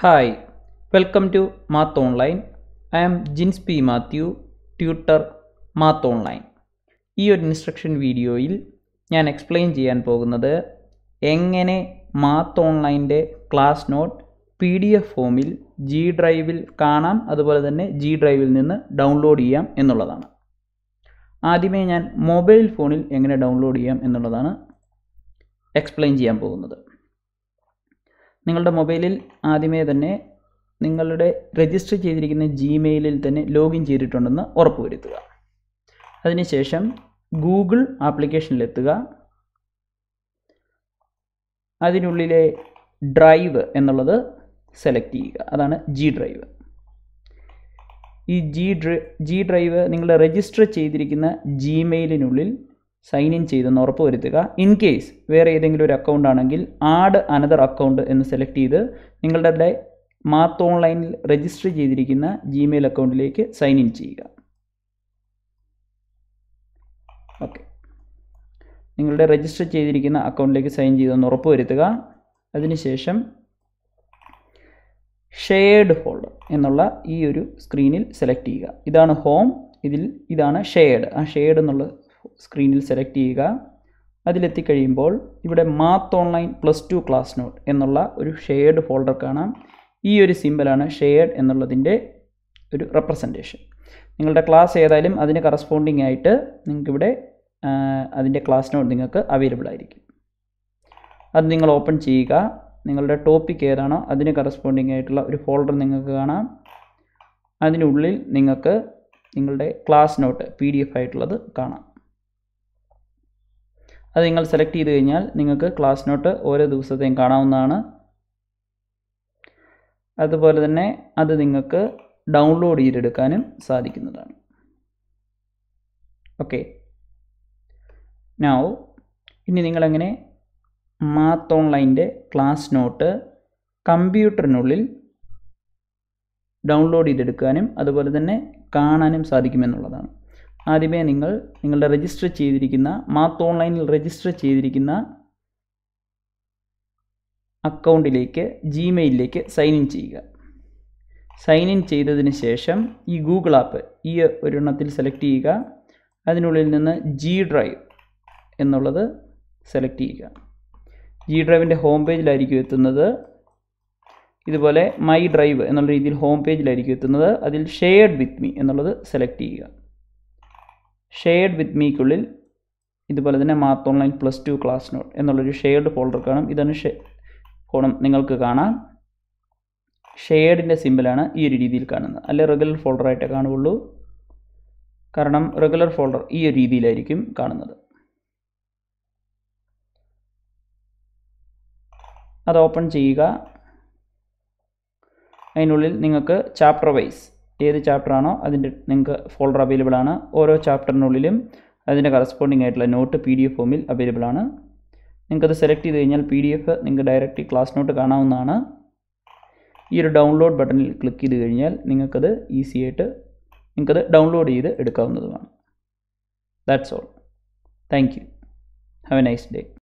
hi welcome to math online I am Jins P Mathew tutor math online ഈ ഒരു instruction വീഡിയോയിൽ ഞാൻ എക്സ്പ്ലെയിൻ ചെയ്യാൻ പോകുന്നത് എങ്ങനെ മാത്ത് ഓൺലൈൻ്റെ class note P D F ഫോമിൽ ജി ഡ്രൈവിൽ കാണാം അതുപോലെ തന്നെ ജി ഡ്രൈവിൽ നിന്ന് ഡൗൺലോഡ് ചെയ്യാം എന്നുള്ളതാണ് ആദ്യമേ ഞാൻ മൊബൈൽ ഫോണിൽ എങ്ങനെ ഡൗൺലോഡ് ചെയ്യാം എന്നുള്ളതാണ് എക്സ്പ്ലെയിൻ ചെയ്യാൻ പോകുന്നത് നിങ്ങളുടെ മൊബൈലിൽ ആദ്യമേ തന്നെ നിങ്ങളുടെ രജിസ്റ്റർ ചെയ്തിരിക്കുന്ന ജിമെയിലിൽ തന്നെ ലോഗിൻ ചെയ്തിട്ടുണ്ടെന്ന് ഉറപ്പുവരുത്തുക അതിനുശേഷം ഗൂഗിൾ ആപ്ലിക്കേഷനിലെത്തുക അതിനുള്ളിലെ ഡ്രൈവ് എന്നുള്ളത് സെലക്ട് ചെയ്യുക അതാണ് ജി ഡ്രൈവ് ഈ ജി ഡ്രൈ ജി ഡ്രൈവ് നിങ്ങൾ രജിസ്റ്റർ ചെയ്തിരിക്കുന്ന ജിമെയിലിനുള്ളിൽ സൈൻ ഇൻ ചെയ്തെന്ന് ഉറപ്പ് വരുത്തുക ഇൻ കേസ് വേറെ ഏതെങ്കിലും ഒരു അക്കൗണ്ട് ആണെങ്കിൽ ആഡ് അനദർ അക്കൗണ്ട് എന്ന് സെലക്ട് ചെയ്ത് നിങ്ങളുടെ മാത്ത് ഓൺലൈനിൽ രജിസ്റ്റർ ചെയ്തിരിക്കുന്ന ജിമെയിൽ അക്കൗണ്ടിലേക്ക് സൈൻ ഇൻ ചെയ്യുക ഓക്കെ നിങ്ങളുടെ രജിസ്റ്റർ ചെയ്തിരിക്കുന്ന അക്കൗണ്ടിലേക്ക് സൈൻ ചെയ്തെന്ന് ഉറപ്പ് വരുത്തുക അതിനുശേഷം ഷെയർഡ് ഫോൾഡർ എന്നുള്ള ഈ ഒരു സ്ക്രീനിൽ സെലക്ട് ചെയ്യുക ഇതാണ് ഹോം ഇതിൽ ഇതാണ് ഷെയർഡ് ആ ഷെയർഡ് എന്നുള്ള സ്ക്രീനിൽ സെലക്ട് ചെയ്യുക അതിലെത്തിക്കഴിയുമ്പോൾ ഇവിടെ math online plus two class note എന്നുള്ള ഒരു ഷെയർഡ് ഫോൾഡർ കാണാം ഈ ഒരു സിമ്പലാണ് ഷെയർഡ് എന്നുള്ളതിൻ്റെ ഒരു റെപ്രസെൻറ്റേഷൻ നിങ്ങളുടെ ക്ലാസ് ഏതായാലും അതിന് കറസ്പോണ്ടിങ് ആയിട്ട് നിങ്ങൾക്കിവിടെ അതിൻ്റെ ക്ലാസ് നോട്ട് നിങ്ങൾക്ക് അവൈലബിൾ ആയിരിക്കും അത് നിങ്ങൾ ഓപ്പൺ ചെയ്യുക നിങ്ങളുടെ ടോപ്പിക് ഏതാണോ അതിന് കറസ്പോണ്ടിങ് ആയിട്ടുള്ള ഒരു ഫോൾഡർ നിങ്ങൾക്ക് കാണാം അതിനുള്ളിൽ നിങ്ങൾക്ക് നിങ്ങളുടെ class note P D F ആയിട്ടുള്ളത് കാണാം അത് നിങ്ങൾ സെലക്ട് ചെയ്ത് കഴിഞ്ഞാൽ നിങ്ങൾക്ക് ക്ലാസ് നോട്ട് ഓരോ ദിവസത്തെയും കാണാവുന്നതാണ് അതുപോലെ തന്നെ അത് നിങ്ങൾക്ക് ഡൗൺലോഡ് ചെയ്തെടുക്കാനും സാധിക്കുന്നതാണ് ഓക്കെ നാവ് ഇനി നിങ്ങളെങ്ങനെ മാത്ത് ഓൺലൈൻ്റെ ക്ലാസ് നോട്ട് കമ്പ്യൂട്ടറിനുള്ളിൽ ഡൗൺലോഡ് ചെയ്തെടുക്കാനും അതുപോലെ തന്നെ കാണാനും സാധിക്കുമെന്നുള്ളതാണ് ആദ്യമേ നിങ്ങൾ നിങ്ങളുടെ രജിസ്റ്റർ ചെയ്തിരിക്കുന്ന മാത്ത് ഓൺലൈനിൽ രജിസ്റ്റർ ചെയ്തിരിക്കുന്ന അക്കൗണ്ടിലേക്ക് ജിമെയിലിലേക്ക് സൈൻ ഇൻ ചെയ്യുക സൈൻ ഇൻ ചെയ്തതിന് ശേഷം ഈ ഗൂഗിൾ ആപ്പ് ഈ ഒരെണ്ണത്തിൽ സെലക്ട് ചെയ്യുക അതിനുള്ളിൽ നിന്ന് ജി ഡ്രൈവ് എന്നുള്ളത് സെലക്ട് ചെയ്യുക ജി ഡ്രൈവിൻ്റെ ഹോം പേജിലായിരിക്കും എത്തുന്നത് ഇതുപോലെ മൈ ഡ്രൈവ് എന്നുള്ള രീതിയിൽ ഹോം പേജിലായിരിക്കും എത്തുന്നത് അതിൽ ഷെയർഡ് വിത്ത് മീ എന്നുള്ളത് സെലക്ട് ചെയ്യുക ഷെയർഡ് വിത്ത് മീക്കുള്ളിൽ ഇതുപോലെ തന്നെ math online plus two class note എന്നുള്ളൊരു ഷെയർഡ് ഫോൾഡർ കാണും ഇതാണ് കോണം നിങ്ങൾക്ക് കാണാം ഷെയർഡിൻ്റെ സിമ്പിളാണ് ഈ ഒരു രീതിയിൽ കാണുന്നത് അല്ലെ റെഗുലർ ഫോൾഡറായിട്ടേ കാണുകയുള്ളൂ കാരണം റെഗുലർ ഫോൾഡർ ഈ ഒരു രീതിയിലായിരിക്കും കാണുന്നത് അത് ഓപ്പൺ ചെയ്യുക അതിനുള്ളിൽ നിങ്ങൾക്ക് ചാപ്റ്റർ വൈസ് ഏത് ചാപ്റ്ററാണോ അതിൻ്റെ നിങ്ങൾക്ക് ഫോൾഡർ അവൈലബിൾ ആണ് ഓരോ ചാപ്റ്ററിനുള്ളിലും അതിൻ്റെ കറസ്പോണ്ടിങ് ആയിട്ടുള്ള നോട്ട് പി ഡി എഫ് ഫോമിൽ അവൈലബിൾ ആണ് നിങ്ങൾക്കത് സെലക്ട് ചെയ്ത് കഴിഞ്ഞാൽ പി ഡി എഫ് നിങ്ങൾക്ക് ഡയറക്റ്റ് ക്ലാസ് നോട്ട് കാണാവുന്നതാണ് ഈ ഒരു ഡൗൺലോഡ് ബട്ടണിൽ ക്ലിക്ക് ചെയ്ത് കഴിഞ്ഞാൽ നിങ്ങൾക്കത് ഈസി ആയിട്ട് നിങ്ങൾക്കത് ഡൗൺലോഡ് ചെയ്ത് എടുക്കാവുന്നതുമാണ് that's all thank you have a nice day